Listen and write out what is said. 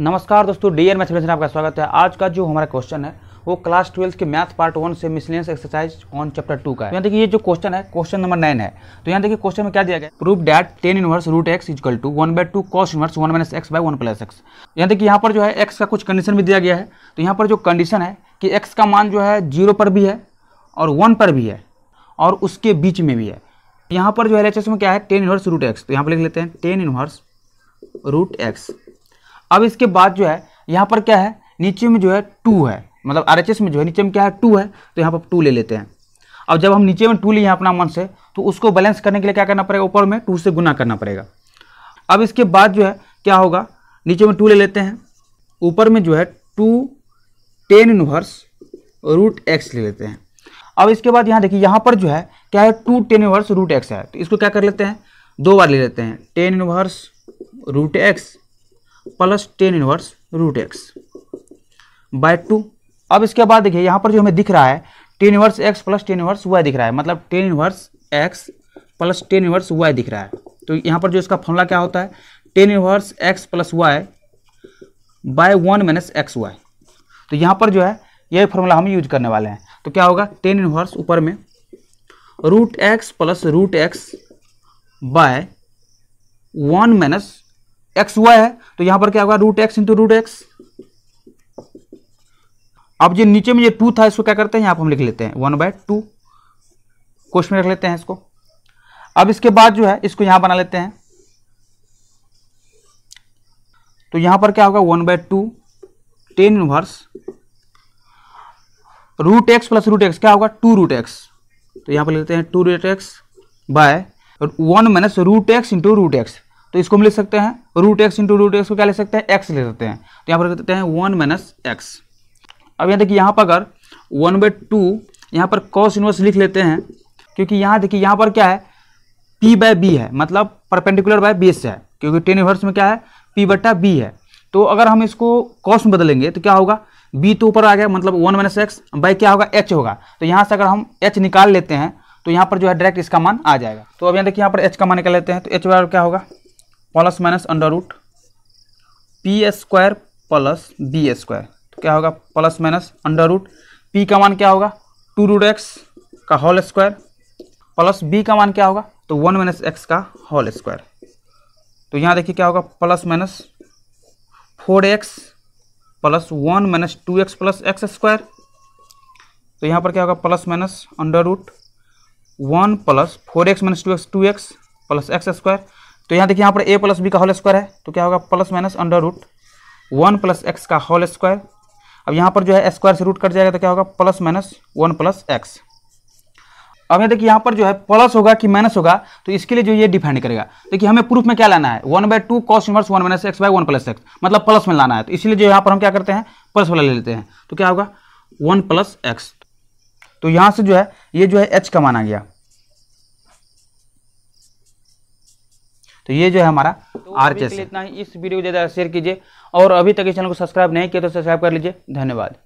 नमस्कार दोस्तों D N math में आपका स्वागत है आज का जो हमारा क्वेश्चन है वो क्लास ट्वेल्थ के मैथ पार्ट वन से miscellaneous exercise on chapter two का है तो यहाँ देखिए ये जो क्वेश्चन है क्वेश्चन नंबर नाइन है तो यहाँ देखिए क्वेश्चन में क्या दिया गया proof that tan inverse root x equal to one by two cos inverse one minus x by one plus x यहाँ देखिए यहाँ पर जो है एक्स का कुछ कंडीशन भी दिया गया है तो यहाँ पर जो कंडीशन है कि एक्स का मान जो है जीरो पर भी है और वन पर भी है और उसके बीच में भी है यहाँ पर जो है एल में क्या है टेन इनवर्स रूट एक्स तो यहाँ पर लिख लेते हैं टेन इनवर्स रूट एक्स अब इसके बाद जो है यहाँ पर क्या है नीचे में जो है टू है मतलब आर में जो है नीचे में क्या है टू है तो यहाँ पर टू ले लेते हैं अब जब हम नीचे में टू लिए अपना मन से तो उसको बैलेंस करने के लिए क्या करना पड़ेगा ऊपर में टू से गुना करना पड़ेगा अब इसके बाद जो है क्या होगा नीचे में टू ले लेते हैं ऊपर में जो है two tan inverse root x ले लेते हैं अब इसके बाद यहाँ देखिए यहाँ पर जो है क्या है two tan inverse root x है तो इसको क्या कर लेते हैं दो बार ले लेते हैं tan inverse root x plus tan inverse root x by two अब इसके बाद देखिए यहाँ पर जो हमें दिख रहा है tan inverse x plus tan inverse y दिख रहा है मतलब tan inverse x plus tan inverse y दिख रहा है तो यहाँ पर जो इसका फॉर्मूला क्या होता है tan inverse x plus y by one minus x y तो यहाँ पर जो है यही फॉर्मूला हम यूज करने वाले हैं तो क्या होगा टेन इनवर्स ऊपर में root x plus root x by one minus x हुआ है तो यहां पर क्या होगा root x into root x अब जो नीचे में जो टू था इसको क्या करते हैं यहां पर हम लिख लेते हैं वन बाय टू क्वेश्चन में रख लेते हैं इसको अब इसके बाद जो है इसको यहां बना लेते हैं तो यहां पर क्या होगा one by two tan inverse root x plus root x क्या होगा टू रूट एक्स तो यहां पर लेते हैं two root x by one minus root x into root x तो इसको हम लिख सकते हैं root x into root x को क्या ले सकते हैं एक्स ले सकते हैं तो यहाँ पर देते हैं वन माइनस एक्स अब यहाँ देखिए यहाँ पर अगर वन बाई टू यहाँ पर कॉस इनवर्स लिख लेते हैं क्योंकि यहाँ देखिए यहाँ पर क्या है पी बाय बी है मतलब परपेंडिकुलर बाय बी है क्योंकि टेन इनवर्स में क्या है पी बट्टा बी है तो अगर हम इसको कॉस में बदलेंगे तो क्या होगा बी तो ऊपर आ गया मतलब वन माइनस एक्स बाय क्या होगा एच होगा तो यहाँ से अगर हम एच निकाल लेते हैं तो यहाँ पर जो है डायरेक्ट इसका मान आ जाएगा तो अब यहाँ देखिए यहाँ पर एच का मान निकाल लेते हैं तो एच बराबर क्या होगा plus minus under root p square plus b square तो क्या होगा plus minus under root p का मान क्या होगा टू रूट एक्स का होल स्क्वायर प्लस बी का मान क्या होगा तो वन माइनस एक्स का होल स्क्वायर तो यहाँ देखिए क्या होगा plus minus four x plus one minus two x plus x square तो यहाँ पर क्या होगा plus minus under root one plus four x minus two x two x plus x square तो यहाँ देखिए यहाँ पर ए प्लस बी का होल स्क्वायर है तो क्या होगा plus minus under root one plus x का होल स्क्वायर अब यहाँ पर जो है स्क्वायर से रूट कट जाएगा तो क्या होगा plus minus one plus x अब यहाँ देखिए यहाँ पर जो है प्लस होगा कि माइनस होगा तो इसके लिए जो ये डिफाइंड करेगा देखिए हमें प्रूफ में क्या लाना है one by two cos inverse one minus x by one plus x मतलब प्लस में लाना है तो इसलिए जो यहाँ पर हम क्या करते हैं प्लस वाला ले लेते हैं तो क्या होगा वन प्लस एक्स तो यहाँ से जो है ये जो है एच का माना गया तो ये जो है हमारा तो आर चेस इतना ही इस वीडियो को ज़्यादा शेयर कीजिए और अभी तक इस चैनल को सब्सक्राइब नहीं किया तो सब्सक्राइब कर लीजिए धन्यवाद